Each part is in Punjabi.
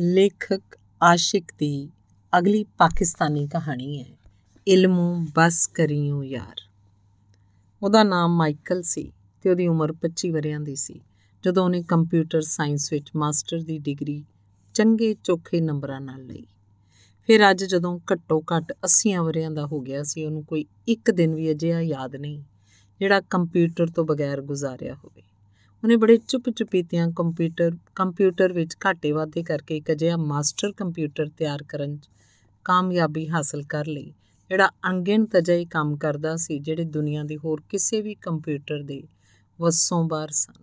ਲੇਖਕ ਆਸ਼ਿਕ ਦੀ ਅਗਲੀ ਪਾਕਿਸਤਾਨੀ ਕਹਾਣੀ ਹੈ ਇਲਮੂ ਬਸ ਕਰੀਓ ਯਾਰ ਉਹਦਾ ਨਾਮ ਮਾਈਕਲ ਸੀ ਤੇ ਉਹਦੀ ਉਮਰ 25 ਵਰਿਆਂ ਦੀ ਸੀ ਜਦੋਂ ਉਹਨੇ ਕੰਪਿਊਟਰ ਸਾਇੰਸ ਵਿੱਚ ਮਾਸਟਰ ਦੀ ਡਿਗਰੀ ਚੰਗੇ ਚੋਖੇ ਨੰਬਰਾਂ ਨਾਲ ਲਈ ਫਿਰ ਅੱਜ ਜਦੋਂ ਘੱਟੋ ਘੱਟ 80 ਵਰਿਆਂ ਦਾ ਹੋ ਗਿਆ ਸੀ ਉਹਨੂੰ ਕੋਈ ਇੱਕ ਦਿਨ ਵੀ ਅਜਿਹਾ ਯਾਦ ਨਹੀਂ ਜਿਹੜਾ ਕੰਪਿਊਟਰ ਤੋਂ ਬਗੈਰ ਗੁਜ਼ਾਰਿਆ ਹੋਵੇ ਉਹਨੇ ਬੜੇ ਚੁੱਪ-ਚੁਪੀਤਿਆਂ ਕੰਪਿਊਟਰ ਕੰਪਿਊਟਰ ਵਿੱਚ ਘਾਟੇ ਵਾਧੇ ਕਰਕੇ ਇੱਕ ਅਜਿਹਾ ਮਾਸਟਰ ਕੰਪਿਊਟਰ ਤਿਆਰ ਕਰਨ 'ਚ ਕਾਮਯਾਬੀ ਹਾਸਲ ਕਰ ਲਈ ਜਿਹੜਾ ਅਣਗਿਣਤ ਅਜਿਹੇ ਕੰਮ ਕਰਦਾ ਸੀ ਜਿਹੜੇ ਦੁਨੀਆ ਦੇ ਹੋਰ ਕਿਸੇ ਵੀ ਕੰਪਿਊਟਰ ਦੇ ਵੱਸੋਂ ਬਾਹਰ ਸਨ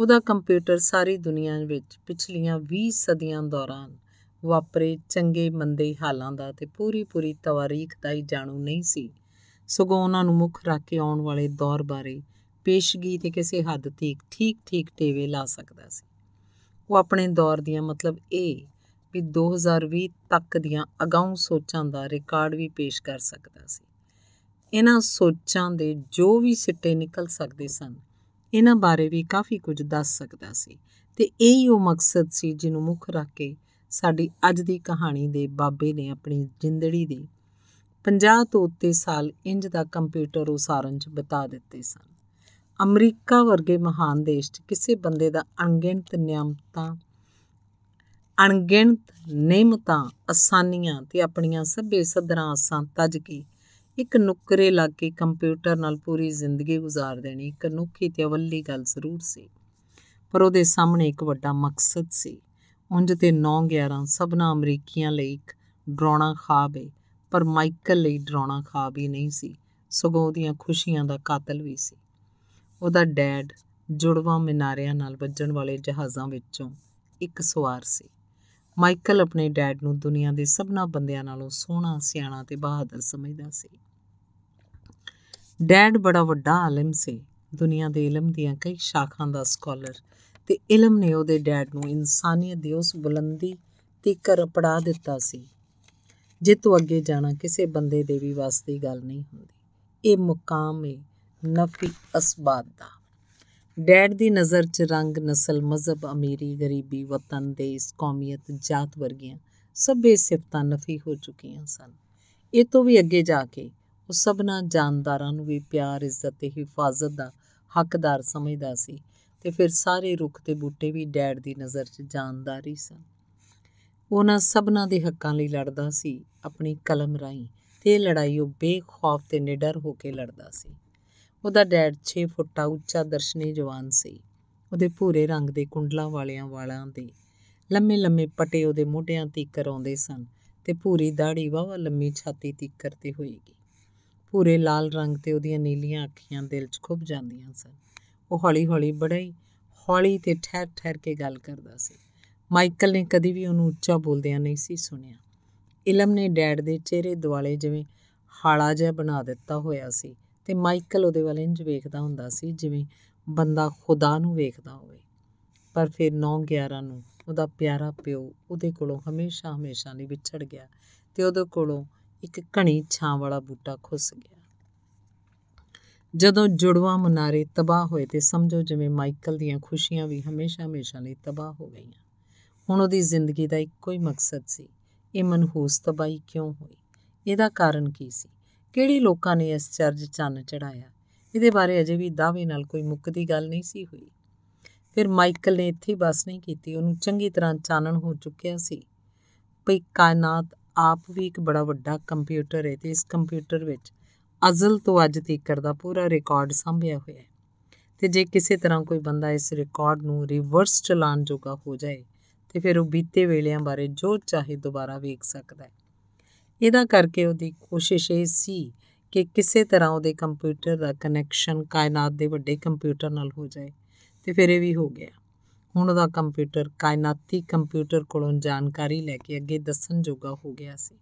ਉਹਦਾ ਕੰਪਿਊਟਰ ਸਾਰੀ ਦੁਨੀਆ ਵਿੱਚ ਪਿਛਲੀਆਂ 20 ਸਦੀਆਂ ਦੌਰਾਨ ਵਾਪਰੇ ਚੰਗੇ ਮੰਦੇ ਹਾਲਾਂ ਦਾ ਤੇ ਪੂਰੀ ਪੂਰੀ ਤਵਾਰੀਖ ਦਾ ਹੀ ਜਾਣੂ ਨਹੀਂ ਸੀ ਸਗੋਂ ਉਹਨਾਂ ਨੂੰ ਮੁੱਖ ਰੱਖ ਕੇ ਆਉਣ ਵਾਲੇ ਦੌਰ ਬਾਰੇ ਪੇਸ਼ਗੀ ਤੇ ਕਿਸੇ ਹੱਦ ਤੀਕ ਠੀਕ ਠੀਕ ਟੇਵੇ ਲਾ ਸਕਦਾ ਸੀ ਉਹ ਆਪਣੇ ਦੌਰ ਦੀਆਂ ਮਤਲਬ ਇਹ ਵੀ 2020 ਤੱਕ ਦੀਆਂ ਅਗਾਊਂ ਸੋਚਾਂ ਦਾ ਰਿਕਾਰਡ ਵੀ ਪੇਸ਼ ਕਰ ਸਕਦਾ ਸੀ ਇਹਨਾਂ ਸੋਚਾਂ ਦੇ ਜੋ ਵੀ ਸਿੱਟੇ ਨਿਕਲ ਸਕਦੇ ਸਨ ਇਹਨਾਂ ਬਾਰੇ ਵੀ ਕਾਫੀ ਕੁਝ ਦੱਸ ਸਕਦਾ ਸੀ ਤੇ ਇਹ ਹੀ ਉਹ ਮਕਸਦ ਸੀ ਜਿਹਨੂੰ ਮੁੱਖ ਰੱਖ ਕੇ ਸਾਡੀ ਅੱਜ ਦੀ ਕਹਾਣੀ ਦੇ ਬਾਬੇ ਨੇ ਆਪਣੀ ਜਿੰਦੜੀ ਦੇ 50 ਤੋਂ ਉੱਤੇ ਸਾਲ ਇੰਜ ਦਾ ਕੰਪਿਊਟਰ ਉਸਾਰਨ 'ਚ ਬਤਾ ਦਿੱਤੇ ਸਨ ਅਮਰੀਕਾ ਵਰਗੇ ਮਹਾਨ ਦੇਸ਼ 'ਚ ਕਿਸੇ ਬੰਦੇ ਦਾ ਅਣਗਿਣਤ ਨਿਯਮਤਾਂ ਅਣਗਿਣਤ ਨਿਯਮਤਾਂ ਆਸਾਨੀਆਂ ਤੇ ਆਪਣੀਆਂ ਸਭੇ ਸਦਰਾਂ ਆਸਾਂ ਤਜ ਕੇ ਇੱਕ ਨੁਕਰੇ ਲੱਗ ਕੇ ਕੰਪਿਊਟਰ ਨਾਲ ਪੂਰੀ ਜ਼ਿੰਦਗੀ گزار ਦੇਣੀ ਇੱਕ ਅਨੋਖੀ ਤੇ ਅਵੱਲੀ ਗੱਲ ਜ਼ਰੂਰ ਸੀ ਪਰ ਉਹਦੇ ਸਾਹਮਣੇ ਇੱਕ ਵੱਡਾ ਮਕਸਦ ਸੀ ਉੰਜ ਤੇ 9-11 ਸਭਨਾ ਅਮਰੀਕੀਆਂ ਲਈ ਇੱਕ ਡਰਾਉਣਾ ਖਾਬ ਹੈ ਪਰ ਮਾਈਕਲ ਲਈ ਡਰਾਉਣਾ ਖਾਬ ਹੀ ਨਹੀਂ ਸੀ ਸਗੋਂ ਉਹਦੀਆਂ ਖੁਸ਼ੀਆਂ ਦਾ ਕਾਤਲ ਵੀ ਸੀ ਉਹਦਾ ਡੈਡ ਜੁੜਵਾ ਮਿਨਾਰਿਆਂ ਨਾਲ ਵੱਜਣ ਵਾਲੇ ਜਹਾਜ਼ਾਂ ਵਿੱਚੋਂ ਇੱਕ ਸਵਾਰ ਸੀ ਮਾਈਕਲ ਆਪਣੇ ਡੈਡ ਨੂੰ ਦੁਨੀਆ ਦੇ ਸਭਨਾ ਬੰਦਿਆਂ ਨਾਲੋਂ ਸੋਹਣਾ ਸਿਆਣਾ ਤੇ ਬਹਾਦਰ ਸਮਝਦਾ ਸੀ ਡੈਡ ਬੜਾ ਵੱਡਾ ਆਲਮ ਸੀ ਦੁਨੀਆ ਦੇ ਇਲਮ ਦੀਆਂ ਕਈ ਸ਼ਾਖਾਂ ਦਾ ਸਕਾਲਰ ਤੇ ਇਲਮ ਨੇ ਉਹਦੇ ਡੈਡ ਨੂੰ ਇਨਸਾਨੀਅਤ ਦੀ ਉਸ ਬੁਲੰਦੀ ਕਰ ਰਪੜਾ ਦਿੱਤਾ ਸੀ ਜੇ ਤੂੰ ਅੱਗੇ ਜਾਣਾ ਕਿਸੇ ਬੰਦੇ ਦੇ ਵੀ ਵਾਸਤੇ ਗੱਲ ਨਹੀਂ ਹੁੰਦੀ ਇਹ ਮੁਕਾਮ ਹੈ ਨਫੀ ਅਸਬਾਬ ਦਾ ਡੈਡ ਦੀ ਨਜ਼ਰ 'ਚ ਰੰਗ ਨਸਲ ਮਜ਼ਹਬ ਅਮੀਰੀ ਗਰੀਬੀ ਵਤਨ ਇਸ ਕੌਮੀਅਤ ਜਾਤ ਵਰਗੀਆਂ ਸਭੇ ਸਿਫਤਾਂ ਨਫੀ ਹੋ ਚੁੱਕੀਆਂ ਸਨ ਇਹ ਤੋਂ ਵੀ ਅੱਗੇ ਜਾ ਕੇ ਉਹ ਸਭਨਾ ਜਾਨਦਾਰਾਂ ਨੂੰ ਵੀ ਪਿਆਰ ਇੱਜ਼ਤ ਤੇ ਹਿਫਾਜ਼ਤ ਦਾ ਹੱਕਦਾਰ ਸਮਝਦਾ ਸੀ ਤੇ ਫਿਰ ਸਾਰੇ ਰੁੱਖ ਤੇ ਬੂਟੇ ਵੀ ਡੈਡ ਦੀ ਨਜ਼ਰ 'ਚ ਜਾਨਦਾਰੀ ਸਨ ਉਹਨਾਂ ਸਭਨਾ ਦੇ ਹੱਕਾਂ ਲਈ ਲੜਦਾ ਸੀ ਆਪਣੀ ਕਲਮ ਰਾਹੀਂ ਤੇ ਲੜਾਈ ਉਹ ਬੇਖੌਫ ਤੇ ਨਿਡਰ ਹੋ ਕੇ ਲੜਦਾ ਸੀ ਉਹਦਾ ਡੈਡ 6 ਫੁੱਟ ਉੱਚਾ ਦਰਸ਼ਨੀ ਜਵਾਨ ਸੀ ਉਹਦੇ ਭੂਰੇ ਰੰਗ ਦੇ ਕੁੰਡਲਾਂ ਵਾਲਿਆਂ ਵਾਲਾਂ ਦੇ ਲੰਮੇ ਲੰਮੇ ਪਟੇ ਉਹਦੇ ਮੋਢਿਆਂ ਤੀਕਰ ਆਉਂਦੇ ਸਨ ਤੇ ਭੂਰੀ ਦਾੜੀ ਵਾਵਾ ਲੰਮੀ ਛਾਤੀ ਤੀਕਰ ਤੇ ਹੋਈਗੀ ਭੂਰੇ ਲਾਲ ਰੰਗ ਤੇ ਉਹਦੀਆਂ ਨੀਲੀਆਂ ਅੱਖੀਆਂ ਦਿਲ 'ਚ ਖੁੱਭ ਜਾਂਦੀਆਂ ਸਨ ਉਹ ਹੌਲੀ-ਹੌਲੀ ਬੜਾਈ ਹੌਲੀ ਤੇ ਠਹਿਰ-ਠਹਿਰ ਕੇ ਗੱਲ ਕਰਦਾ ਸੀ ਮਾਈਕਲ ਨੇ ਕਦੀ ਵੀ ਉਹਨੂੰ ਉੱਚਾ ਬੋਲਦਿਆਂ ਨਹੀਂ ਸੀ ਸੁਣਿਆ ਇਲਮ ਨੇ ਡੈਡ ਦੇ ਚਿਹਰੇ ਦਿਵਾਲੇ ਜਿਵੇਂ ਹਾਲਾ ਜਿਹਾ ਬਣਾ ਦਿੱਤਾ ਹੋਇਆ ਸੀ ਤੇ ਮਾਈਕਲ ਉਹਦੇ ਵੱਲ ਇੰਜ ਵੇਖਦਾ ਹੁੰਦਾ ਸੀ ਜਿਵੇਂ ਬੰਦਾ ਖੁਦਾ ਨੂੰ ਵੇਖਦਾ ਹੋਵੇ ਪਰ ਫਿਰ 9-11 ਨੂੰ ਉਹਦਾ ਪਿਆਰਾ ਪਿਓ ਉਹਦੇ ਕੋਲੋਂ ਹਮੇਸ਼ਾ ਹਮੇਸ਼ਾ ਲਈ ਵਿਛੜ ਗਿਆ ਤੇ ਉਹਦੇ ਕੋਲੋਂ ਇੱਕ ਘਣੀ ਛਾਂ ਵਾਲਾ ਬੂਟਾ ਖੁੱਸ ਗਿਆ ਜਦੋਂ ਜੁੜਵਾ ਮਨਾਰੇ ਤਬਾਹ ਹੋਏ ਤੇ ਸਮਝੋ ਜਿਵੇਂ ਮਾਈਕਲ ਦੀਆਂ ਖੁਸ਼ੀਆਂ ਵੀ ਹਮੇਸ਼ਾ ਹਮੇਸ਼ਾ ਲਈ ਤਬਾਹ ਹੋ ਗਈਆਂ ਹੁਣ ਉਹਦੀ ਜ਼ਿੰਦਗੀ ਦਾ ਇੱਕੋ ਹੀ ਮਕਸਦ ਸੀ ਇਹ ਮਨਹੂਸ ਤਬਾਹੀ ਕਿਉਂ ਹੋਈ ਇਹਦਾ ਕਾਰਨ ਕੀ ਸੀ ਕਿਹੜੇ ਲੋਕਾਂ ਨੇ ਇਸ ਚਰਜ ਚੰਨ ਚੜਾਇਆ ਇਹਦੇ ਬਾਰੇ ਅਜੇ ਵੀ ਦਾਅਵੇ ਨਾਲ ਕੋਈ ਮੁੱਕਦੀ ਗੱਲ ਨਹੀਂ ਸੀ ਹੋਈ ਫਿਰ ਮਾਈਕਲ ਨੇ ਇੱਥੇ ਬਸ ਨਹੀਂ ਕੀਤੀ ਉਹਨੂੰ ਚੰਗੀ ਤਰ੍ਹਾਂ ਚਾਨਣ ਹੋ ਚੁੱਕਿਆ ਸੀ ਭਈ ਕਾਇਨਾਤ ਆਪ ਵੀ ਇੱਕ ਬੜਾ ਵੱਡਾ ਕੰਪਿਊਟਰ ਹੈ ਤੇ ਇਸ ਕੰਪਿਊਟਰ ਵਿੱਚ ਅਜ਼ਲ ਤੋਂ ਅੱਜ ਤੀਕਰ ਦਾ ਪੂਰਾ ਰਿਕਾਰਡ ਸੰਭਿਆ ਹੋਇਆ ਹੈ ਤੇ ਜੇ ਕਿਸੇ ਤਰ੍ਹਾਂ ਕੋਈ ਬੰਦਾ ਇਸ ਰਿਕਾਰਡ ਨੂੰ ਰਿਵਰਸ ਚਲਾਣ ਜੋਗਾ ਹੋ ਜਾਏ ਤੇ ਫਿਰ ਉਹ ਬੀਤੇ ਵੇਲਿਆਂ ਬਾਰੇ ਜੋ ਚਾਹੇ ਦੁਬਾਰਾ ਵੇਖ ਸਕਦਾ ਹੈ ਇਹਦਾ ਕਰਕੇ ਉਹਦੀ ਕੋਸ਼ਿਸ਼ ਇਹ ਸੀ ਕਿ ਕਿਸੇ ਤਰ੍ਹਾਂ ਉਹਦੇ ਕੰਪਿਊਟਰ ਦਾ ਕਨੈਕਸ਼ਨ ਕਾਇਨਾਤ ਦੇ ਵੱਡੇ ਕੰਪਿਊਟਰ ਨਾਲ ਹੋ ਜਾਏ ਤੇ ਫਿਰ ਇਹ ਵੀ ਹੋ ਗਿਆ ਹੁਣ ਉਹਦਾ ਕੰਪਿਊਟਰ ਕਾਇਨਾਤੀ ਕੰਪਿਊਟਰ ਕੋਲੋਂ ਜਾਣਕਾਰੀ ਲੈ ਕੇ ਅੱਗੇ ਦੱਸਣ ਜੋਗਾ ਹੋ ਗਿਆ ਸੀ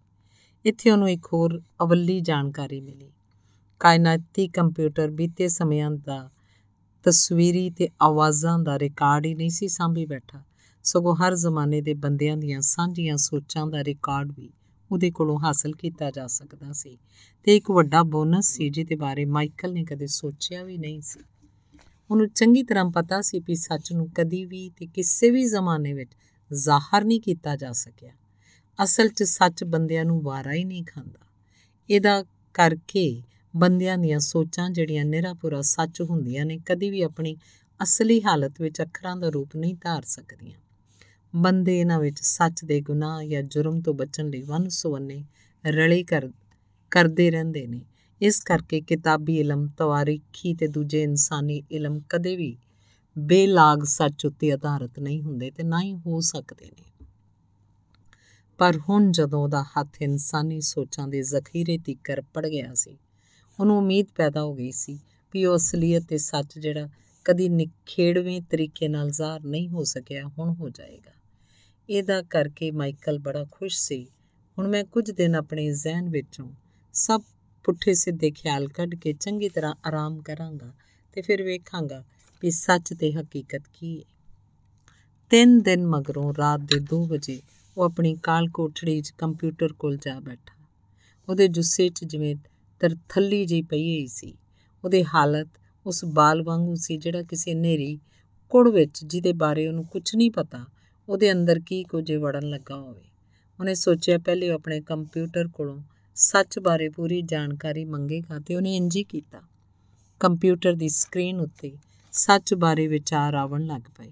ਇੱਥੇ ਉਹਨੂੰ ਇੱਕ ਹੋਰ ਅਵੱਲੀ ਜਾਣਕਾਰੀ ਮਿਲੀ ਕਾਇਨਾਤੀ ਕੰਪਿਊਟਰ ਬੀਤੇ ਸਮਿਆਂ ਦਾ ਤਸਵੀਰੀ ਤੇ ਆਵਾਜ਼ਾਂ ਦਾ ਰਿਕਾਰਡ ਹੀ ਨਹੀਂ ਸੀ ਸਾਂਭੀ ਬੈਠਾ ਸਗੋਂ ਹਰ ਜ਼ਮਾਨੇ ਦੇ ਬੰਦਿਆਂ ਦੀਆਂ ਸਾਂਝੀਆਂ ਸੋਚਾਂ ਦਾ ਰਿਕਾਰਡ ਵੀ ਉਹਦੇ ਕੋਲੋਂ ਹਾਸਲ ਕੀਤਾ ਜਾ ਸਕਦਾ ਸੀ ਤੇ ਇੱਕ ਵੱਡਾ ਬੋਨਸ ਸੀ ਜਿਹਦੇ ਬਾਰੇ ਮਾਈਕਲ ਨੇ ਕਦੇ ਸੋਚਿਆ ਵੀ ਨਹੀਂ ਸੀ ਉਹਨੂੰ ਚੰਗੀ ਤਰ੍ਹਾਂ ਪਤਾ ਸੀ ਕਿ ਸੱਚ ਨੂੰ ਕਦੀ ਵੀ ਤੇ ਕਿਸੇ ਵੀ ਜ਼ਮਾਨੇ ਵਿੱਚ ਜ਼ਾਹਰ ਨਹੀਂ ਕੀਤਾ ਜਾ ਸਕਿਆ ਅਸਲ 'ਚ ਸੱਚ ਬੰਦਿਆਂ ਨੂੰ ਵਾਰਾ ਹੀ ਨਹੀਂ ਖਾਂਦਾ ਇਹਦਾ ਕਰਕੇ ਬੰਦਿਆਂ ਦੀਆਂ ਸੋਚਾਂ ਜਿਹੜੀਆਂ ਨਿਰਾਪੁਰਾ ਸੱਚ ਹੁੰਦੀਆਂ ਨੇ ਕਦੀ ਵੀ ਆਪਣੀ ਅਸਲੀ ਹਾਲਤ ਵਿੱਚ ਅੱਖਰਾਂ ਦਾ ਰੂਪ ਨਹੀਂ ਧਾਰ ਸਕਦੀਆਂ ਬੰਦੇ ਇਹਨਾਂ ਵਿੱਚ ਸੱਚ ਦੇ ਗੁਨਾਹ ਜਾਂ ਜੁਰਮ ਤੋਂ ਬਚਣ ਲਈ ਵਨ ਸੁਵੰਨੇ ਰਲੇ ਕਰ ਕਰਦੇ ਰਹਿੰਦੇ ਨੇ ਇਸ ਕਰਕੇ ਕਿਤਾਬੀ ਇਲਮ ਤਵਾਰੀਖੀ ਤੇ ਦੂਜੇ ਇਨਸਾਨੀ ਇਲਮ ਕਦੇ ਵੀ ਬੇਲਾਗ ਸੱਚ ਉੱਤੇ ਆਧਾਰਿਤ ਨਹੀਂ ਹੁੰਦੇ ਤੇ ਨਾ ਹੀ ਹੋ ਸਕਦੇ ਨੇ ਪਰ ਹੁਣ ਜਦੋਂ ਦਾ ਹੱਥ ਇਨਸਾਨੀ ਸੋਚਾਂ ਦੇ ਜ਼ਖੀਰੇ ਤੀਕਰ ਪੜ ਗਿਆ ਸੀ ਉਹਨੂੰ ਉਮੀਦ ਪੈਦਾ ਹੋ ਗਈ ਸੀ ਕਿ ਉਹ ਅਸਲੀਅਤ ਤੇ ਸੱਚ ਜਿਹੜਾ ਕਦੀ ਨਿਖੇੜਵੇਂ ਤਰੀਕੇ ਨਾਲ ਜ਼ਾਹਰ ਨਹੀਂ ਹੋ ਸਕਿਆ ਹੁਣ ਹੋ ਜਾਏਗਾ ਇਹਦਾ ਕਰਕੇ ਮਾਈਕਲ ਬੜਾ ਖੁਸ਼ ਸੀ ਹੁਣ ਮੈਂ ਕੁਝ ਦਿਨ ਆਪਣੇ ਜ਼ਹਿਨ ਵਿੱਚੋਂ ਸਭ ਪੁੱਠੇ ਸਿੱਧੇ ਖਿਆਲ ਕੱਢ ਕੇ ਚੰਗੀ ਤਰ੍ਹਾਂ ਆਰਾਮ ਕਰਾਂਗਾ ਤੇ ਫਿਰ ਵੇਖਾਂਗਾ ਕਿ ਸੱਚ ਤੇ ਹਕੀਕਤ ਕੀ ਹੈ ਤਿੰਨ ਦਿਨ ਮਗਰੋਂ ਰਾਤ ਦੇ 2 ਵਜੇ ਉਹ ਆਪਣੀ ਕਾਲ ਕੋਠੜੀ 'ਚ ਕੰਪਿਊਟਰ ਕੋਲ ਜਾ ਬੈਠਾ ਉਹਦੇ ਜੁੱਸੇ 'ਚ ਜਿਵੇਂ ਤਰਥੱਲੀ ਜੀ ਪਈ ਹੋਈ ਸੀ ਉਹਦੇ ਹਾਲਤ ਉਸ ਬਾਲ ਵਾਂਗੂ ਸੀ ਜਿਹੜਾ ਕਿਸੇ ਨੇਰੀ ਕੁੜ ਵਿੱਚ ਜਿਹਦੇ ਬਾਰੇ ਉਹਨੂੰ ਕੁਝ ਨਹੀਂ ਪਤਾ ਉਹਦੇ ਅੰਦਰ ਕੀ ਕੁਝ ਵੜਨ ਲੱਗਾ ਹੋਵੇ ਉਹਨੇ ਸੋਚਿਆ ਪਹਿਲੇ ਆਪਣੇ ਕੰਪਿਊਟਰ ਕੋਲੋਂ ਸੱਚ ਬਾਰੇ ਪੂਰੀ ਜਾਣਕਾਰੀ ਮੰਗੇਗਾ ਤੇ ਉਹਨੇ ਇੰਜ ਹੀ ਕੀਤਾ ਕੰਪਿਊਟਰ ਦੀ ਸਕਰੀਨ ਉੱਤੇ ਸੱਚ ਬਾਰੇ ਵਿਚਾਰ ਆਵਣ ਲੱਗ ਪਏ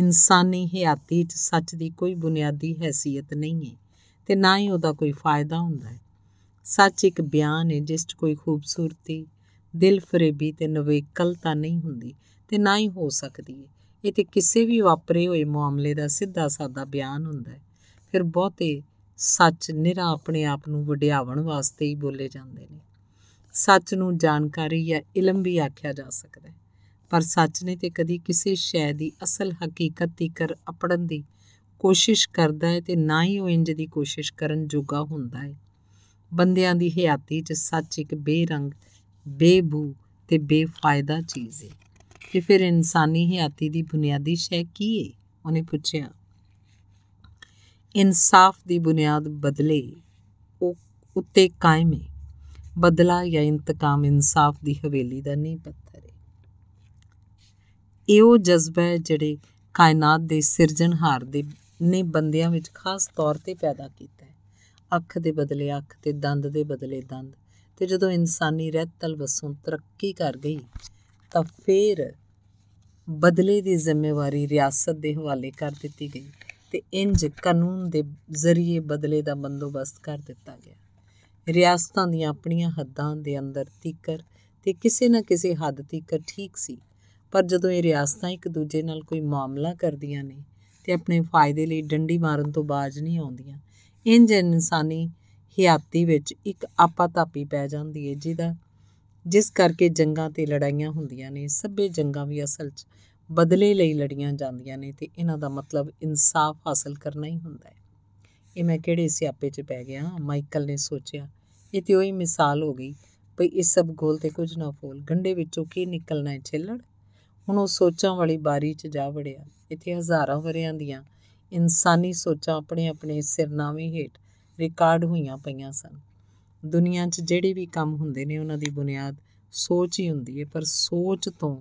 ਇਨਸਾਨੀ ਹਿਆਤੀ 'ਚ ਸੱਚ ਦੀ ਕੋਈ ਬੁਨਿਆਦੀ ਹیثیت ਨਹੀਂ ਹੈ ਤੇ ਨਾ ਹੀ ਉਹਦਾ ਕੋਈ ਫਾਇਦਾ ਹੁੰਦਾ ਹੈ ਸੱਚ ਇੱਕ ਬਿਆਨ ਹੈ ਜਿਸ 'ਚ ਕੋਈ ਖੂਬਸੂਰਤੀ ਦਿਲ ਫਰੇਬੀ ਤੇ ਨਵੇਕਲਤਾ ਨਹੀਂ ਹੁੰਦੀ ਤੇ ਨਾ ਹੀ ਹੋ ਸਕਦੀ ਹੈ ਇਹ ਤੇ ਕਿਸੇ ਵੀ ਵਾਪਰੇ ਹੋਏ ਮਾਮਲੇ ਦਾ ਸਿੱਧਾ ਸਾਦਾ ਬਿਆਨ ਹੁੰਦਾ ਹੈ ਫਿਰ ਬਹੁਤੇ ਸੱਚ ਨਿਰਾ ਆਪਣੇ ਆਪ ਨੂੰ ਵਡਿਆਵਣ ਵਾਸਤੇ ਹੀ ਬੋਲੇ ਜਾਂਦੇ ਨੇ ਸੱਚ ਨੂੰ ਜਾਣਕਾਰੀ ਜਾਂ ਇਲਮ ਵੀ ਆਖਿਆ ਜਾ ਸਕਦਾ ਹੈ ਪਰ ਸੱਚ ਨੇ ਤੇ ਕਦੀ ਕਿਸੇ ਸ਼ੈ ਦੀ ਅਸਲ ਹਕੀਕਤ ਦੀ ਕਰ ਅਪੜਨ ਦੀ ਕੋਸ਼ਿਸ਼ ਕਰਦਾ ਹੈ ਤੇ ਨਾ ਹੀ ਉਹ ਇੰਜ ਦੀ ਕੋਸ਼ਿਸ਼ ਕਰਨ ਜੋਗਾ ਹੁੰਦਾ ਹੈ ਬੰਦਿਆਂ ਦੀ ਹਯਾਤੀ 'ਚ ਸੱਚ ਇੱਕ ਬੇਰੰਗ ਬੇਬੂ ਤੇ ਬੇਫਾਇਦਾ ਚੀਜ਼ ਹੈ ਕਿ ਫਿਰ ਇਨਸਾਨੀ ਹਿਆਤੀ ਦੀ ਬੁਨਿਆਦੀ ਸ਼ੈ ਕੀ ਹੈ ਉਹਨੇ ਪੁੱਛਿਆ ਇਨਸਾਫ ਦੀ ਬੁਨਿਆਦ ਬਦਲੇ ਉਹ ਉੱਤੇ ਕਾਇਮ ਹੈ ਬਦਲਾ ਜਾਂ ਇੰਤਕਾਮ ਇਨਸਾਫ ਦੀ ਹਵੇਲੀ ਦਾ ਨਹੀਂ ਪੱਥਰ ਹੈ ਇਹੋ ਜਜ਼ਬਾ ਹੈ ਜਿਹੜੇ ਕਾਇਨਾਤ ਦੇ ਸਿਰਜਣਹਾਰ ਦੇ ਨੇ ਬੰਦਿਆਂ ਵਿੱਚ ਖਾਸ ਤੌਰ ਤੇ ਪੈਦਾ ਕੀਤਾ ਹੈ ਅੱਖ ਦੇ ਬਦਲੇ ਅੱਖ ਤੇ ਦੰਦ ਦੇ ਬਦਲੇ ਦੰਦ ਤੇ ਜਦੋਂ ਇਨਸਾਨੀ ਰਹਿਤਲ ਵਸੋਂ ਤਰੱਕੀ ਕਰ ਗਈ ਤਾਂ ਫੇਰ ਬਦਲੇ ਦੀ ਜ਼ਿੰਮੇਵਾਰੀ ਰਿਆਸਤ ਦੇ ਹਵਾਲੇ ਕਰ ਦਿੱਤੀ ਗਈ ਤੇ ਇੰਜ ਕਾਨੂੰਨ ਦੇ ਜ਼ਰੀਏ ਬਦਲੇ ਦਾ ਬੰਦੋਬਸਤ ਕਰ ਦਿੱਤਾ ਗਿਆ ਰਿਆਸਤਾਂ ਦੀਆਂ ਆਪਣੀਆਂ ਹੱਦਾਂ ਦੇ ਅੰਦਰ ਤੀਕਰ ਤੇ ਕਿਸੇ ਨਾ ਕਿਸੇ ਹੱਦ ਤੀਕਰ ਠੀਕ ਸੀ ਪਰ ਜਦੋਂ ਇਹ ਰਿਆਸਤਾਂ ਇੱਕ ਦੂਜੇ ਨਾਲ ਕੋਈ ਮਾਮਲਾ ਕਰਦੀਆਂ ਨੇ ਤੇ ਆਪਣੇ ਫਾਇਦੇ ਲਈ ਡੰਡੀ ਮਾਰਨ ਤੋਂ ਬਾਜ ਨਹੀਂ ਆਉਂਦੀਆਂ ਇੰਜ ਇਨਸਾਨੀ ਹਿਆਤੀ ਵਿੱਚ ਇੱਕ ਆਪਾਤਾਪੀ ਪੈ ਜਾਂਦੀ ਹੈ ਜਿਹਦਾ ਜਿਸ ਕਰਕੇ ਜੰਗਾਂ ਤੇ ਲੜਾਈਆਂ ਹੁੰਦੀਆਂ ਨੇ ਸਭੇ ਜੰਗਾਂ ਵੀ ਅਸਲ 'ਚ ਬਦਲੇ ਲਈ ਲੜੀਆਂ ਜਾਂਦੀਆਂ ਨੇ ਤੇ ਇਹਨਾਂ ਦਾ ਮਤਲਬ ਇਨਸਾਫ ਹਾਸਲ ਕਰਨਾ ਹੀ ਹੁੰਦਾ ਹੈ ਇਹ ਮੈਂ ਕਿਹੜੇ ਸਿਆਪੇ 'ਚ ਪੈ ਗਿਆ ਮਾਈਕਲ ਨੇ ਸੋਚਿਆ ਇਹ ਤੇ ਉਹੀ ਮਿਸਾਲ ਹੋ ਗਈ ਭਈ ਇਸ ਸਭ ਗੋਲ ਤੇ ਕੁਝ ਨਾ ਫੋਲ ਗੰਡੇ ਵਿੱਚੋਂ ਕੀ ਨਿਕਲਣਾ ਹੈ ਛੇਲੜ ਹੁਣ ਉਹ ਸੋਚਾਂ ਵਾਲੀ ਬਾਰੀ 'ਚ ਜਾ ਵੜਿਆ ਇੱਥੇ ਹਜ਼ਾਰਾਂ ਵਰਿਆਂ ਦੀਆਂ ਇਨਸਾਨੀ ਸੋਚਾਂ ਆਪਣੇ ਆਪਣੇ ਸਿਰਨਾਵੇਂ ਹੇਠ ਰਿਕਾਰਡ ਹੋਈਆਂ ਪਈਆਂ ਸਨ ਦੁਨੀਆ 'ਚ ਜਿਹੜੇ ਵੀ ਕੰਮ ਹੁੰਦੇ ਨੇ ਉਹਨਾਂ ਦੀ ਬੁਨਿਆਦ ਸੋਚ ਹੀ ਹੁੰਦੀ ਹੈ ਪਰ ਸੋਚ ਤੋਂ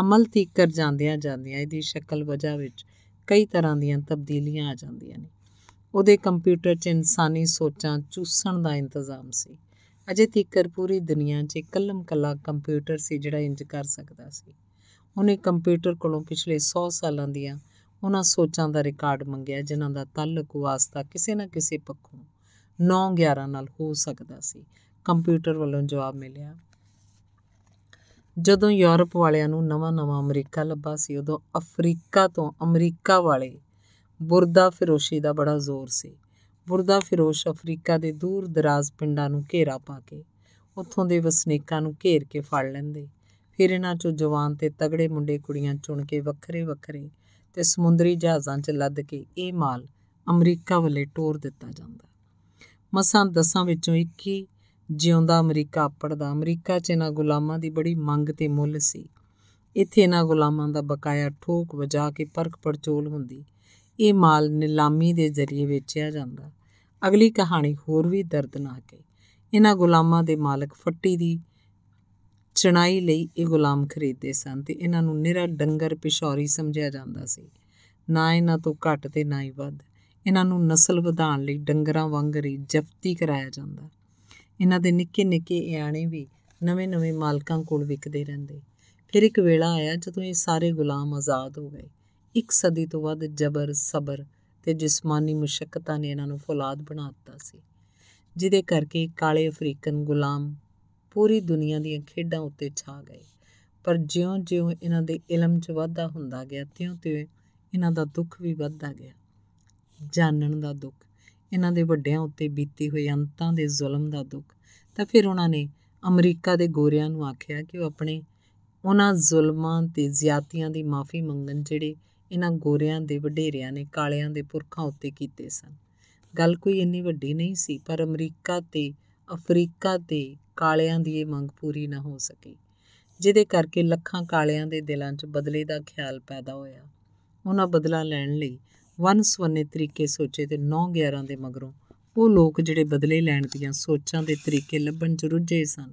ਅਮਲ ਤੀਕਰ ਜਾਂਦਿਆਂ ਜਾਂਦਿਆਂ ਇਹਦੀ ਸ਼ਕਲ ਵਜਾ ਵਿੱਚ ਕਈ ਤਰ੍ਹਾਂ ਦੀਆਂ ਤਬਦੀਲੀਆਂ ਆ ਜਾਂਦੀਆਂ ਨੇ ਉਹਦੇ ਕੰਪਿਊਟਰ 'ਚ ਇਨਸਾਨੀ ਸੋਚਾਂ ਚੂਸਣ ਦਾ ਇੰਤਜ਼ਾਮ ਸੀ ਅਜੇ ਤੀਕਰ ਪੂਰੀ ਦੁਨੀਆ 'ਚ ਕਲਮ ਕਲਾ ਕੰਪਿਊਟਰ ਸੀ ਜਿਹੜਾ ਇੰਜ ਕਰ ਸਕਦਾ ਸੀ ਉਹਨੇ ਕੰਪਿਊਟਰ ਕੋਲੋਂ ਪਿਛਲੇ 100 ਸਾਲਾਂ ਦੀਆਂ ਉਹਨਾਂ ਸੋਚਾਂ ਦਾ ਰਿਕਾਰਡ ਮੰਗਿਆ ਜਿਨ੍ਹਾਂ ਦਾ ਤਾਲੁਕ ਵਾਸਤਾ ਕਿਸੇ ਨਾ ਕਿਸੇ ਪੱਖੋਂ 9 11 ਨਾਲ ਹੋ ਸਕਦਾ ਸੀ ਕੰਪਿਊਟਰ ਵੱਲੋਂ ਜਵਾਬ ਮਿਲਿਆ ਜਦੋਂ ਯੂਰਪ ਵਾਲਿਆਂ ਨੂੰ ਨਵਾਂ-ਨਵਾਂ ਅਮਰੀਕਾ ਲੱਭਾ ਸੀ ਉਦੋਂ ਅਫਰੀਕਾ ਤੋਂ ਅਮਰੀਕਾ ਵਾਲੇ ਬੁਰਦਾ ਫਿਰੋਸ਼ੀ ਦਾ ਬੜਾ ਜ਼ੋਰ ਸੀ। ਬੁਰਦਾ ਫਿਰੋਸ਼ ਅਫਰੀਕਾ ਦੇ ਦੂਰ-ਦਰਾਜ਼ ਪਿੰਡਾਂ ਨੂੰ ਘੇਰਾ ਪਾ ਕੇ ਉੱਥੋਂ ਦੇ ਵਸਨੀਕਾਂ ਨੂੰ ਘੇਰ ਕੇ ਫੜ ਲੈਂਦੇ। ਫਿਰ ਇਹਨਾਂ 'ਚੋਂ ਜਵਾਨ ਤੇ ਤਗੜੇ ਮੁੰਡੇ-ਕੁੜੀਆਂ ਚੁਣ ਕੇ ਵੱਖਰੇ-ਵੱਖਰੇ ਤੇ ਸਮੁੰਦਰੀ ਜਹਾਜ਼ਾਂ 'ਚ ਲੱਦ ਕੇ ਇਹ ਮਾਲ ਅਮਰੀਕਾ ਵੱਲੇ ਟੋਰ ਦਿੱਤਾ ਜਾਂਦਾ। ਮਸਾਂ ਦਸਾਂ ਵਿੱਚੋਂ 21 ਜਿਉਂਦਾ ਅਮਰੀਕਾ ਆਪੜਦਾ ਅਮਰੀਕਾ 'ਚ ਇਹਨਾਂ ਗੁਲਾਮਾਂ ਦੀ ਬੜੀ ਮੰਗ ਤੇ ਮੁੱਲ ਸੀ ਇੱਥੇ ਇਹਨਾਂ ਗੁਲਾਮਾਂ ਦਾ ਬਕਾਇਆ ਠੋਕ ਵਜਾ ਕੇ ਪਰਖ ਪਰਚੋਲ ਹੁੰਦੀ ਇਹ ਮਾਲ ਨਿਲਾਮੀ ਦੇ ਜ਼ਰੀਏ ਵੇਚਿਆ ਜਾਂਦਾ ਅਗਲੀ ਕਹਾਣੀ ਹੋਰ ਵੀ ਦਰਦਨਾਕ ਹੈ ਇਹਨਾਂ ਗੁਲਾਮਾਂ ਦੇ ਮਾਲਕ ਫੱਟੀ ਦੀ ਚਣਾਈ ਲਈ ਇਹ ਗੁਲਾਮ ਖਰੀਦੇ ਸਨ ਤੇ ਇਹਨਾਂ ਨੂੰ ਨਿਹਰਾ ਡੰਗਰ ਪਿਸ਼ੌਰੀ ਸਮਝਿਆ ਜਾਂਦਾ ਸੀ ਨਾ ਇਹਨਾਂ ਤੋਂ ਘੱਟ ਤੇ ਨਾ ਹੀ ਵੱਧ ਇਹਨਾਂ ਨੂੰ ਨਸਲ ਵਧਾਉਣ ਲਈ ਡੰਗਰਾਂ ਵਾਂਗ ਰੀ ਜ਼ਬਤੀ ਕਰਾਇਆ ਜਾਂਦਾ ਇਹਨਾਂ ਦੇ ਨਿੱਕੇ ਨਿੱਕੇ ਇਆਣੇ ਵੀ ਨਵੇਂ-ਨਵੇਂ ਮਾਲਕਾਂ ਕੋਲ ਵਿਕਦੇ ਰਹਿੰਦੇ ਫਿਰ ਇੱਕ ਵੇਲਾ ਆਇਆ ਜਦੋਂ ਇਹ ਸਾਰੇ ਗੁਲਾਮ ਆਜ਼ਾਦ ਹੋ ਗਏ ਇੱਕ ਸਦੀ ਤੋਂ ਵੱਧ ਜ਼ਬਰ ਸਬਰ ਤੇ ਜਿਸਮਾਨੀ ਮੁਸ਼ਕਲਾਂ ਨੇ ਇਹਨਾਂ ਨੂੰ ਫੌਲਾਦ ਬਣਾ ਦਿੱਤਾ ਸੀ ਜਿਹਦੇ ਕਰਕੇ ਕਾਲੇ ਅਫਰੀਕਨ ਗੁਲਾਮ ਪੂਰੀ ਦੁਨੀਆ ਦੀਆਂ ਖੇਡਾਂ ਉੱਤੇ ਛਾ ਗਏ ਪਰ ਜਿਉਂ-ਜਿਉਂ ਇਹਨਾਂ ਦੇ ਇਲਮ 'ਚ ਵਾਧਾ ਹੁੰਦਾ ਗਿਆ ਤਿਉਂ-ਤਿਉਂ ਇਹਨਾਂ ਦਾ ਦੁੱਖ ਵੀ ਵੱਧਦਾ ਗਿਆ ਜਾਣਨ ਦਾ ਦੁੱਖ ਇਹਨਾਂ ਦੇ ਵੱਡਿਆਂ ਉੱਤੇ ਬੀਤੇ ਹੋਏ ਅੰਤਾਂ ਦੇ ਜ਼ੁਲਮ ਦਾ ਦੁੱਖ ਤਾਂ ਫਿਰ ਉਹਨਾਂ ਨੇ ਅਮਰੀਕਾ ਦੇ ਗੋਰਿਆਂ ਨੂੰ ਆਖਿਆ ਕਿ ਉਹ ਆਪਣੇ ਉਹਨਾਂ ਜ਼ੁਲਮਾਂ ਤੇ ਜ਼ਿਆਤੀਆਂ ਦੀ ਮਾਫੀ ਮੰਗਣ ਜਿਹੜੇ ਇਹਨਾਂ ਗੋਰਿਆਂ ਦੇ ਵਡੇਰਿਆਂ ਨੇ ਕਾਲਿਆਂ ਦੇ ਪੁਰਖਾਂ ਉੱਤੇ ਕੀਤੇ ਸਨ ਗੱਲ ਕੋਈ ਇੰਨੀ ਵੱਡੀ ਨਹੀਂ ਸੀ ਪਰ ਅਮਰੀਕਾ ਤੇ ਅਫਰੀਕਾ ਤੇ ਕਾਲਿਆਂ ਦੀ ਇਹ ਮੰਗ ਪੂਰੀ ਨਾ ਹੋ ਸਕੀ ਜਿਹਦੇ ਕਰਕੇ ਲੱਖਾਂ ਕਾਲਿਆਂ ਦੇ ਦਿਲਾਂ 'ਚ ਬਦਲੇ ਦਾ ਖਿਆਲ ਪੈਦਾ ਹੋਇਆ ਉਹਨਾਂ ਬਦਲਾ ਲੈਣ ਲਈ ਵਨ ਸਵੰਨੇ ਤਰੀਕੇ ਸੋਚੇ ਤੇ 9 11 ਦੇ ਮਗਰੋਂ ਉਹ ਲੋਕ ਜਿਹੜੇ ਬਦਲੇ ਲੈਣ ਦੀਆਂ ਸੋਚਾਂ ਦੇ ਤਰੀਕੇ ਲੱਭਣ ਚ ਰੁੱਝੇ ਸਨ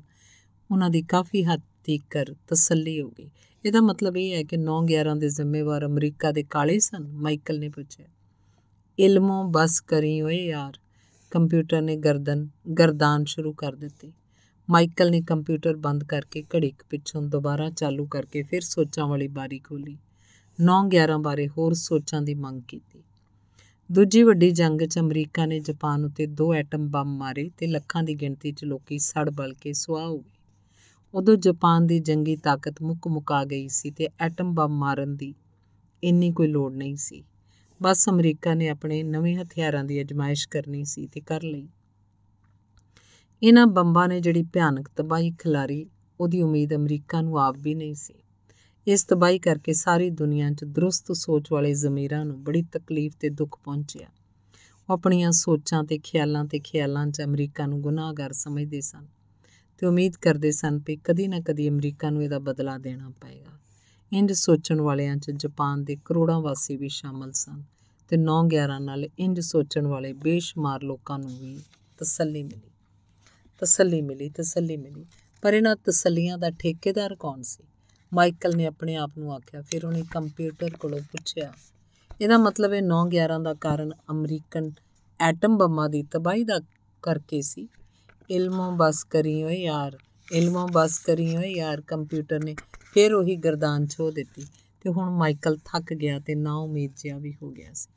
ਉਹਨਾਂ ਦੀ ਕਾਫੀ ਹੱਦ ਤੀਕਰ ਤਸੱਲੀ ਹੋ ਗਈ ਇਹਦਾ ਮਤਲਬ ਇਹ ਹੈ ਕਿ 9 11 ਦੇ ਜ਼ਿੰਮੇਵਾਰ ਅਮਰੀਕਾ ਦੇ ਕਾਲੇ ਸਨ ਮਾਈਕਲ ਨੇ ਪੁੱਛਿਆ ਇਲਮੋਂ ਬਸ ਕਰੀ ਓਏ ਯਾਰ ਕੰਪਿਊਟਰ ਨੇ ਗਰਦਨ ਗਰਦਾਨ ਸ਼ੁਰੂ ਕਰ ਦਿੱਤੀ ਮਾਈਕਲ ਨੇ ਕੰਪਿਊਟਰ ਬੰਦ ਕਰਕੇ ਇੱਕ ਪਿੱਛੋਂ ਦੁਬਾਰਾ ਚਾਲੂ ਕਰਕੇ ਫਿਰ ਸੋਚਾਂ ਵਾਲੀ ਬਾਰੀ ਖੋਲੀ 9/11 ਬਾਰੇ ਹੋਰ ਸੋਚਾਂ ਦੀ ਮੰਗ ਕੀਤੀ ਦੂਜੀ ਵੱਡੀ ਜੰਗ 'ਚ ਅਮਰੀਕਾ ਨੇ ਜਾਪਾਨ ਉੱਤੇ ਦੋ ਐਟਮ ਬੰਬ ਮਾਰੇ ਤੇ ਲੱਖਾਂ ਦੀ ਗਿਣਤੀ 'ਚ ਲੋਕੀ ਸੜ ਬਲ ਕੇ ਸੁਆਹ ਹੋ ਗਏ ਉਦੋਂ ਜਾਪਾਨ ਦੀ ਜੰਗੀ ਤਾਕਤ ਮੁੱਕ ਮੁਕਾ ਗਈ ਸੀ ਤੇ ਐਟਮ ਬੰਬ ਮਾਰਨ ਦੀ ਇੰਨੀ ਕੋਈ ਲੋੜ ਨਹੀਂ ਸੀ ਬਸ ਅਮਰੀਕਾ ਨੇ ਆਪਣੇ ਨਵੇਂ ਹਥਿਆਰਾਂ ਦੀ ਅਜਮਾਇਸ਼ ਕਰਨੀ ਸੀ ਤੇ ਕਰ ਲਈ ਇਹਨਾਂ ਬੰਬਾਂ ਨੇ ਜਿਹੜੀ ਭਿਆਨਕ ਤਬਾਹੀ ਖਿਲਾਰੀ ਉਹਦੀ ਉਮੀਦ ਅਮਰੀਕਾ ਨੂੰ ਆਪ ਵੀ ਨਹੀਂ ਸੀ ਇਸ ਤਬਾਈ ਕਰਕੇ ਸਾਰੀ ਦੁਨੀਆ 'ਚ ਦਰੁਸਤ ਸੋਚ ਵਾਲੇ ਜ਼ਮੀਰਾਂ ਨੂੰ ਬੜੀ ਤਕਲੀਫ ਤੇ ਦੁੱਖ ਪਹੁੰਚਿਆ ਉਹ ਆਪਣੀਆਂ ਸੋਚਾਂ ਤੇ ਖਿਆਲਾਂ ਤੇ ਖਿਆਲਾਂ 'ਚ ਅਮਰੀਕਾ ਨੂੰ ਗੁਨਾਹਗਰ ਸਮਝਦੇ ਸਨ ਤੇ ਉਮੀਦ ਕਰਦੇ ਸਨ ਕਿ ਕਦੀ ਨਾ ਕਦੀ ਅਮਰੀਕਾ ਨੂੰ ਇਹਦਾ ਬਦਲਾ ਦੇਣਾ ਪਏਗਾ ਇੰਜ ਸੋਚਣ ਵਾਲਿਆਂ 'ਚ ਜਾਪਾਨ ਦੇ ਕਰੋੜਾਂ ਵਾਸੀ ਵੀ ਸ਼ਾਮਲ ਸਨ ਤੇ 9-11 ਨਾਲ ਇੰਜ ਸੋਚਣ ਵਾਲੇ ਬੇਸ਼ੁਮਾਰ ਲੋਕਾਂ ਨੂੰ ਵੀ ਤਸੱਲੀ ਮਿਲੀ ਤਸੱਲੀ ਮਿਲੀ ਤਸੱਲੀ ਮਿਲੀ ਪਰ ਇਹਨਾਂ ਤਸੱਲੀਆਂ ਦਾ ਠੇਕੇਦਾਰ ਕੌਣ ਸੀ ਮਾਈਕਲ ਨੇ ਆਪਣੇ ਆਪ ਨੂੰ ਆਖਿਆ ਫਿਰ ਉਹਨੇ ਕੰਪਿਊਟਰ ਕੋਲੋਂ ਪੁੱਛਿਆ ਇਹਦਾ ਮਤਲਬ ਇਹ 9/11 ਦਾ ਕਾਰਨ ਅਮਰੀਕਨ ਐਟਮ ਬੰਬਾਂ ਦੀ ਤਬਾਹੀ ਦਾ ਕਰਕੇ ਸੀ ਇਲਮੋਂ ਬਸ ਕਰੀ ਓਏ ਯਾਰ ਇਲਮੋਂ ਬਸ ਕਰੀ ਓਏ ਯਾਰ ਕੰਪਿਊਟਰ ਨੇ ਫਿਰ ਉਹੀ ਗਰਦਾਨ ਛੋ ਦਿੱਤੀ ਤੇ ਹੁਣ ਮਾਈਕਲ ਥੱਕ ਗਿਆ ਤੇ ਨਾ ਉਮੀਦ ਜਿਆ ਵੀ ਹੋ ਗਿਆ ਸੀ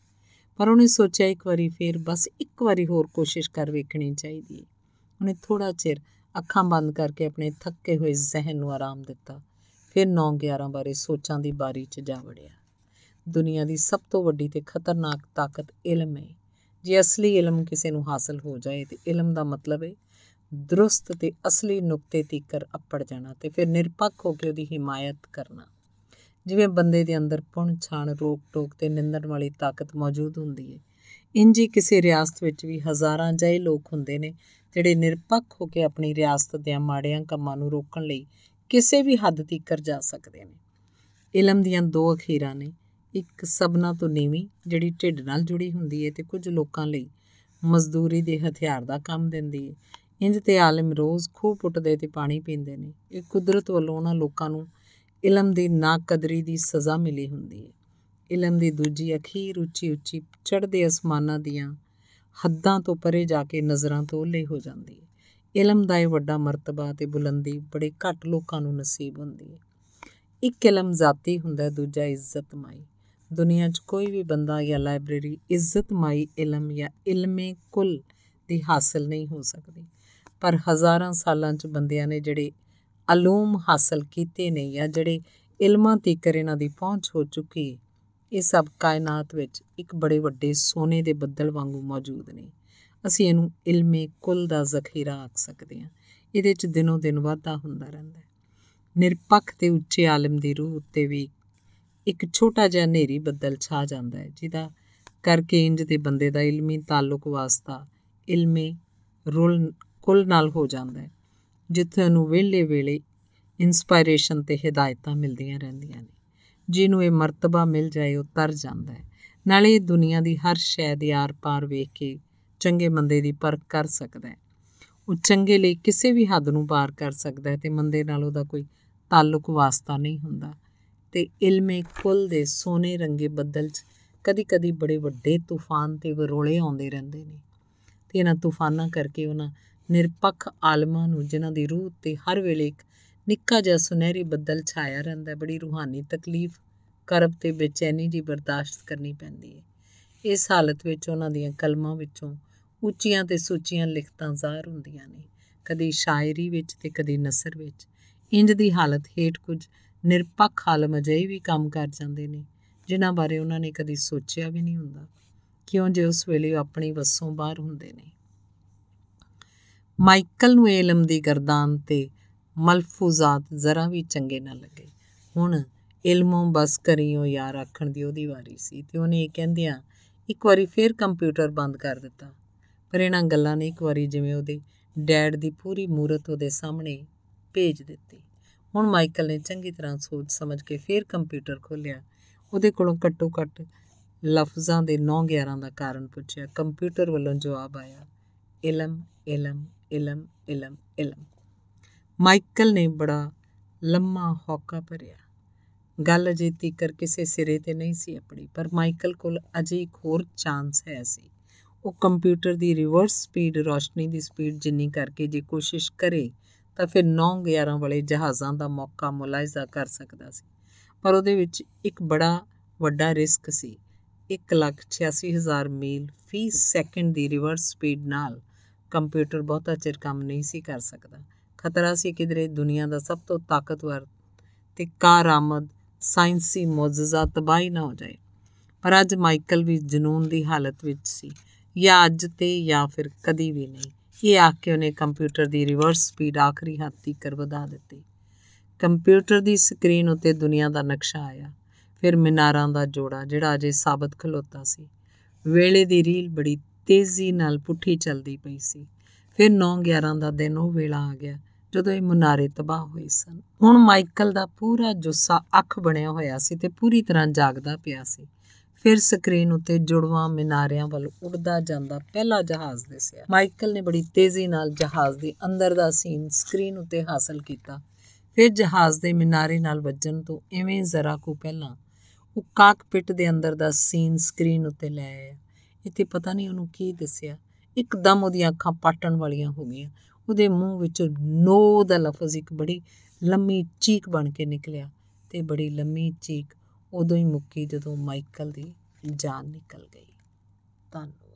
ਪਰ ਉਹਨੇ ਸੋਚਿਆ ਇੱਕ ਵਾਰੀ ਫੇਰ ਬਸ ਇੱਕ ਵਾਰੀ ਹੋਰ ਕੋਸ਼ਿਸ਼ ਕਰ ਵੇਖਣੀ ਚਾਹੀਦੀ ਹੈ ਉਹਨੇ ਥੋੜਾ ਚਿਰ ਅੱਖਾਂ ਬੰਦ ਕਰਕੇ ਆਪਣੇ ਥੱਕੇ ਹੋਏ ਜ਼ਿਹਨ ਨੂੰ ਆਰਾਮ ਦਿੱਤਾ ਫਿਰ 9/11 ਬਾਰੇ ਸੋਚਾਂ ਦੀ ਬਾਰੀ 'ਚ ਜਾ ਵੜਿਆ ਦੁਨੀਆ ਦੀ ਸਭ ਤੋਂ ਵੱਡੀ ਤੇ ਖਤਰਨਾਕ ਤਾਕਤ ਇਲਮ ਹੈ ਜੇ ਅਸਲੀ ਇਲਮ ਕਿਸੇ ਨੂੰ ਹਾਸਲ ਹੋ ਜਾਏ ਤੇ ਇਲਮ ਦਾ ਮਤਲਬ ਹੈ ਦਰੁਸਤ ਤੇ ਅਸਲੀ ਨੁਕਤੇ ਤੀਕਰ ਅੱਪੜ ਜਾਣਾ ਤੇ ਫਿਰ ਨਿਰਪੱਖ ਹੋ ਕੇ ਉਹਦੀ ਹਿਮਾਇਤ ਕਰਨਾ ਜਿਵੇਂ ਬੰਦੇ ਦੇ ਅੰਦਰ ਪੁਣ ਛਾਣ ਰੋਕ ਟੋਕ ਤੇ ਨਿੰਦਣ ਵਾਲੀ ਤਾਕਤ ਮੌਜੂਦ ਹੁੰਦੀ ਹੈ ਇੰਜ ਹੀ ਕਿਸੇ ਰਿਆਸਤ ਵਿੱਚ ਵੀ ਹਜ਼ਾਰਾਂ ਜਿਹੇ ਲੋਕ ਹੁੰਦੇ ਨੇ ਜਿਹੜੇ ਨਿਰਪੱਖ ਹੋ ਕੇ ਆਪਣੀ ਰਿਆਸਤ ਦੇ ਮਾੜਿਆਂ ਕੰਮਾਂ ਨੂੰ ਰੋਕਣ ਲਈ ਕਿਸੇ ਵੀ ਹੱਦ ਤੀਕਰ ਜਾ ਸਕਦੇ ਨੇ ਇਲਮ ਦੀਆਂ ਦੋ ਅਖੀਰਾਂ ਨੇ ਇੱਕ ਸਬਨਾ ਤੋਂ ਨੀਵੀਂ ਜਿਹੜੀ ਢਿੱਡ ਨਾਲ ਜੁੜੀ ਹੁੰਦੀ ਹੈ ਤੇ ਕੁਝ ਲੋਕਾਂ ਲਈ ਮਜ਼ਦੂਰੀ ਦੇ ਹਥਿਆਰ ਦਾ ਕੰਮ ਦਿੰਦੀ ਹੈ ਇੰਜ ਤੇ ਆਲਮ ਰੋਜ਼ ਖੂਹ ਪੁੱਟਦੇ ਤੇ ਪਾਣੀ ਪੀਂਦੇ ਨੇ ਇਹ ਕੁਦਰਤ ਵੱਲੋਂ ਉਹਨਾਂ ਲੋਕਾਂ ਨੂੰ ਇਲਮ ਦੀ ਨਾਕਦਰੀ ਦੀ ਸਜ਼ਾ ਮਿਲੀ ਹੁੰਦੀ ਹੈ ਇਲਮ ਦੀ ਦੂਜੀ ਅਖੀਰ ਉੱਚੀ ਉੱਚੀ ਚੜਦੇ ਅਸਮਾਨਾਂ ਦੀਆਂ ਹੱਦਾਂ ਤੋਂ ਪਰੇ ਜਾ ਕੇ ਨਜ਼ਰਾਂ ਤੋਂ ਓਲੇ ਹੋ ਜਾਂਦੀ ਹੈ ਇਲਮ ਦਾ ਇਹ ਵੱਡਾ ਮਰਤਬਾ ਤੇ ਬੁਲੰਦੀ ਬੜੇ ਘੱਟ ਲੋਕਾਂ ਨੂੰ ਨਸੀਬ ਹੁੰਦੀ ਹੈ ਇੱਕ ਇਲਮ ਜ਼ਾਤੀ ਹੁੰਦਾ ਦੂਜਾ ਇੱਜ਼ਤਮਾਈ ਦੁਨੀਆ 'ਚ ਕੋਈ ਵੀ ਬੰਦਾ ਜਾਂ ਲਾਇਬ੍ਰੇਰੀ ਇੱਜ਼ਤਮਾਈ ਇਲਮ ਜਾਂ ਇਲਮੇ ਕੁੱਲ ਦੀ ਹਾਸਲ ਨਹੀਂ ਹੋ ਸਕਦੀ ਪਰ ਹਜ਼ਾਰਾਂ ਸਾਲਾਂ 'ਚ ਬੰਦਿਆਂ ਨੇ ਜਿਹੜੇ ਅਲੂਮ ਹਾਸਲ ਕੀਤੇ ਨੇ ਜਾਂ ਜਿਹੜੇ ਇਲਮਾਂ ਤੀਕਰ ਇਹਨਾਂ ਦੀ ਪਹੁੰਚ ਹੋ ਚੁੱਕੀ ਇਹ ਸਭ ਕਾਇਨਾਤ ਵਿੱਚ ਇੱਕ ਬੜੇ ਵੱਡੇ ਸੋਨੇ ਦੇ ਬੱਦਲ ਵਾਂਗੂ ਮੌਜੂਦ ਨੇ ਅਸੀਂ ਇਹਨੂੰ ਇਲਮੇ ਕੁੱਲ ਦਾ ਜ਼ਖੀਰਾ ਆਖ ਸਕਦੇ ਹਾਂ ਇਹਦੇ 'ਚ ਦਿਨੋਂ ਦਿਨ ਵਾਧਾ ਹੁੰਦਾ ਰਹਿੰਦਾ ਹੈ ਨਿਰਪੱਖ ਤੇ ਉੱਚੇ ਆਲਮ ਦੀ ਰੂਹ ਉੱਤੇ ਵੀ ਇੱਕ ਛੋਟਾ ਜਿਹਾ ਹਨੇਰੀ ਬੱਦਲ ਛਾ ਜਾਂਦਾ ਹੈ ਜਿਹਦਾ ਕਰਕੇ ਇੰਜ ਦੇ ਬੰਦੇ ਦਾ ਇਲਮੀ ਤਾਲੁਕ ਵਾਸਤਾ ਇਲਮੇ ਰੁਲ ਕੁੱਲ ਨਾਲ ਹੋ ਜਾਂਦਾ ਹੈ ਜਿੱਥੇ ਨੂੰ ਵੇਲੇ ਵੇਲੇ ਇਨਸਪਾਇਰੇਸ਼ਨ ਤੇ ਹਦਾਇਤਾਂ ਮਿਲਦੀਆਂ ਰਹਿੰਦੀਆਂ ਨੇ ਜਿਹਨੂੰ ਇਹ ਮਰਤਬਾ ਮਿਲ ਜਾਏ ਉਹ ਤਰ ਜਾਂਦਾ ਹੈ ਨਾਲੇ ਦੁਨੀਆ ਦੀ ਹਰ ਸ਼ੈ ਦੇ ਆਰ-ਪਾਰ ਵੇਖ ਕੇ ਚੰਗੇ ਮੰਦੇ ਦੀ ਪਰਖ ਕਰ ਸਕਦਾ ਹੈ ਉਹ ਚੰਗੇ ਲਈ ਕਿਸੇ ਵੀ ਹੱਦ ਨੂੰ ਪਾਰ ਕਰ ਸਕਦਾ ਹੈ ਤੇ ਮੰਦੇ ਨਾਲ ਉਹਦਾ ਕੋਈ ਤਾਲੁਕ ਵਾਸਤਾ ਨਹੀਂ ਹੁੰਦਾ ਤੇ ਇਲਮੇ ਕੁੱਲ ਦੇ ਸੋਨੇ ਰੰਗੇ ਬੱਦਲ 'ਚ ਕਦੀ-ਕਦੀ ਬੜੇ ਵੱਡੇ ਤੂਫਾਨ ਤੇ ਵਿਰੋਲੇ ਆਉਂਦੇ ਰਹਿੰਦੇ ਨੇ ਤੇ ਇਹਨਾਂ ਤੂਫਾਨਾਂ ਕਰਕੇ ਉਹਨਾਂ ਨਿਰਪੱਖ ਆਲਮਾਂ ਨੂੰ ਜਿਨ੍ਹਾਂ ਦੀ ਰੂਹ ਤੇ ਹਰ ਵੇਲੇ ਇੱਕ ਨਿੱਕਾ ਜਿਹਾ ਸੁਨਹਿਰੀ ਬੱਦਲ ਛਾਇਆ ਰਹਿੰਦਾ ਬੜੀ ਰੂਹਾਨੀ ਤਕਲੀਫ ਕਰਬ ਤੇ ਬੇਚੈਨੀ ਦੀ ਬਰਦਾਸ਼ਤ ਕਰਨੀ ਪੈਂਦੀ ਹੈ ਇਸ ਹਾਲਤ ਵਿੱਚ ਉਹਨਾਂ ਦੀਆਂ ਕਲਮਾਂ ਵਿੱਚੋਂ ਉੱਚੀਆਂ ਤੇ ਸੋਚੀਆਂ ਲਿਖਤਾਂ ਜ਼ਾਹਰ ਹੁੰਦੀਆਂ ਨੇ ਕਦੇ ਸ਼ਾਇਰੀ ਵਿੱਚ ਤੇ ਕਦੇ ਨਸਰ ਵਿੱਚ ਇੰਜ ਦੀ ਹਾਲਤ ਹੇਠ ਕੁਝ ਨਿਰਪੱਖ ਹਾਲਮ ਅਜੇ ਵੀ ਕੰਮ ਕਰ ਜਾਂਦੇ ਨੇ ਜਿਨ੍ਹਾਂ ਬਾਰੇ ਉਹਨਾਂ ਨੇ ਕਦੀ ਸੋਚਿਆ ਵੀ ਨਹੀਂ ਹੁੰਦਾ ਕਿਉਂ ਜੇ ਉਸ ਵੇਲੇ ਆਪਣੀ ਵੱਸੋਂ ਬਾਹਰ ਹੁੰਦੇ ਨੇ ਮਾਈਕਲ ਨੂੰ ਇਲਮ ਦੀ ਗਰਦਾਨ ਤੇ ਮਲਫੂਜ਼ਾਤ ਜ਼ਰਾ ਵੀ ਚੰਗੇ ਨਾ ਲੱਗੇ ਹੁਣ ਇਲਮੋਂ ਬਸ ਕਰੀਓ ਯਾਰ ਆਖਣ ਦੀ ਉਹਦੀ ਵਾਰੀ ਸੀ ਤੇ ਉਹਨੇ ਇਹ ਕਹਿੰਦਿਆਂ ਇੱਕ ਵਾਰੀ ਫੇਰ ਕੰਪਿਊਟਰ ਬੰਦ ਕਰ ਦਿੱਤਾ ਪਰ ਇਹਨਾਂ ਗੱਲਾਂ ਨੇ ਇੱਕ ਵਾਰੀ ਜਿਵੇਂ ਉਹਦੇ ਡੈਡ ਦੀ ਪੂਰੀ ਮੂਰਤ ਉਹਦੇ ਸਾਹਮਣੇ ਭੇਜ ਦਿੱਤੀ ਹੁਣ ਮਾਈਕਲ ਨੇ ਚੰਗੀ ਤਰ੍ਹਾਂ ਸੋਚ ਸਮਝ ਕੇ ਫੇਰ ਕੰਪਿਊਟਰ ਖੋਲ੍ਹਿਆ ਉਹਦੇ ਕੋਲੋਂ ਘੱਟੋ-ਘੱਟ ਲਫ਼ਜ਼ਾਂ ਦੇ 9-11 ਦਾ ਕਾਰਨ ਪੁੱਛਿਆ ਕੰਪਿਊਟਰ ਵੱਲੋਂ ਜਵਾਬ ਆਇਆ ਇਲਮ ਇਲਮ ਇਲਮ ਇਲਮ ਇਲਮ ਮਾਈਕਲ ਨੇ ਬੜਾ ਲੰਮਾ ਹੌਕਾ ਭਰਿਆ ਗੱਲ ਅਜੇ ਤੀਕਰ ਕਿਸੇ ਸਿਰੇ ਤੇ ਨਹੀਂ ਸੀ ਆਪਣੀ ਪਰ ਮਾਈਕਲ ਕੋਲ ਅਜੇ ਇੱਕ ਹੋਰ ਚਾਂਸ ਹੈ ਸੀ ਉਹ ਕੰਪਿਊਟਰ ਦੀ ਰਿਵਰਸ ਸਪੀਡ ਰੋਸ਼ਨੀ ਦੀ ਸਪੀਡ ਜਿੰਨੀ ਕਰਕੇ ਜੇ ਕੋਸ਼ਿਸ਼ ਕਰੇ ਤਾਂ ਫਿਰ 9-11 ਵਾਲੇ ਜਹਾਜ਼ਾਂ ਦਾ ਮੌਕਾ ਮੁਲਾਇਜ਼ਾ ਕਰ ਸਕਦਾ ਸੀ ਪਰ ਉਹਦੇ ਵਿੱਚ ਇੱਕ ਬੜਾ ਵੱਡਾ ਰਿਸਕ ਸੀ 186000 ਮੀਲ ਫੀ ਸੈਕਿੰਡ ਦੀ ਰਿਵਰਸ ਸਪੀਡ ਨਾਲ ਕੰਪਿਊਟਰ ਬਹੁਤਾ ਚਿਰ ਕੰਮ ਨਹੀਂ ਸੀ ਕਰ ਸਕਦਾ ਖਤਰਾ ਸੀ ਕਿਦਰੇ ਦੁਨੀਆ ਦਾ ਸਭ ਤੋਂ ਤਾਕਤਵਰ ਤੇ ਕਾਰਾਮਦ ਸਾਇੰਸੀ ਮੌਜੂਜ਼ਾ ਤਬਾਹੀ ਨਾ ਹੋ ਜਾਏ ਪਰ ਅੱਜ ਮਾਈਕਲ ਵੀ ਜਨੂਨ ਦੀ ਹਾਲਤ ਵਿੱਚ ਸੀ ਜਾਂ ਅੱਜ ਤੇ ਜਾਂ ਫਿਰ ਕਦੀ ਵੀ ਨਹੀਂ ਇਹ ਆ ਕੇ ਉਹਨੇ ਕੰਪਿਊਟਰ ਦੀ ਰਿਵਰਸ ਸਪੀਡ ਆਖਰੀ ਹੱਦ ਤੀਕਰ ਵਧਾ ਦਿੱਤੀ ਕੰਪਿਊਟਰ ਦੀ ਸਕਰੀਨ ਉੱਤੇ ਦੁਨੀਆ ਦਾ ਨਕਸ਼ਾ ਆਇਆ ਫਿਰ ਮਿਨਾਰਾਂ ਦਾ ਜੋੜਾ ਜਿਹੜਾ ਅਜੇ ਸਾਬਤ ਖਲੋਤਾ ਸੀ ਵੇਲੇ ਦੀ ਰੀਲ ਬੜੀ ਤੇਜ਼ੀ ਨਾਲ ਪੁੱਠੀ ਚੱਲਦੀ ਪਈ ਸੀ ਫਿਰ 9-11 ਦਾ ਦਿਨ ਉਹ ਵੇਲਾ ਆ ਗਿਆ ਜਦੋਂ ਇਹ ਮਨਾਰੇ ਤਬਾਹ ਹੋਏ ਸਨ ਹੁਣ ਮਾਈਕਲ ਦਾ ਪੂਰਾ ਜੁੱਸਾ ਅੱਖ ਬਣਿਆ ਹੋਇਆ ਸੀ ਤੇ ਪੂਰੀ ਤਰ੍ਹਾਂ ਜਾਗਦਾ ਪਿਆ ਸੀ ਫਿਰ ਸਕਰੀਨ ਉੱਤੇ ਜੁੜਵਾ ਮਿਨਾਰਿਆਂ ਵੱਲ ਉੱਡਦਾ ਜਾਂਦਾ ਪਹਿਲਾ ਜਹਾਜ਼ ਦਿਸਿਆ ਮਾਈਕਲ ਨੇ ਬੜੀ ਤੇਜ਼ੀ ਨਾਲ ਜਹਾਜ਼ ਦੇ ਅੰਦਰ ਦਾ ਸੀਨ ਸਕਰੀਨ ਉੱਤੇ ਹਾਸਲ ਕੀਤਾ ਫਿਰ ਜਹਾਜ਼ ਦੇ ਮਿਨਾਰੇ ਨਾਲ ਵੱਜਣ ਤੋਂ ਐਵੇਂ ਜ਼ਰਾ ਕੁ ਪਹਿਲਾਂ ਉਹ ਕਾਕਪਿਟ ਦੇ ਅੰਦਰ ਦਾ ਸੀਨ ਸਕਰੀਨ ਉੱਤੇ ਲੈ ਆਇਆ ਇੱਥੇ ਪਤਾ ਨਹੀਂ ਉਹਨੂੰ ਕੀ ਦਿਸਿਆ ਇੱਕਦਮ ਉਹਦੀਆਂ ਅੱਖਾਂ ਪਾਟਣ ਵਾਲੀਆਂ ਹੋ ਗਈਆਂ ਉਹਦੇ ਮੂੰਹ ਵਿੱਚ ਨੋ ਦਾ ਲਫ਼ਜ਼ ਇੱਕ ਬੜੀ ਲੰਮੀ ਚੀਕ ਬਣ ਕੇ ਨਿਕਲਿਆ ਤੇ ਬੜੀ ਲੰਮੀ ਚੀਕ ਉਦੋਂ ਹੀ ਮੁੱਕੀ ਜਦੋਂ ਮਾਈਕਲ ਦੀ ਜਾਨ ਨਿਕਲ ਗਈ ਧੰਨਵਾਦ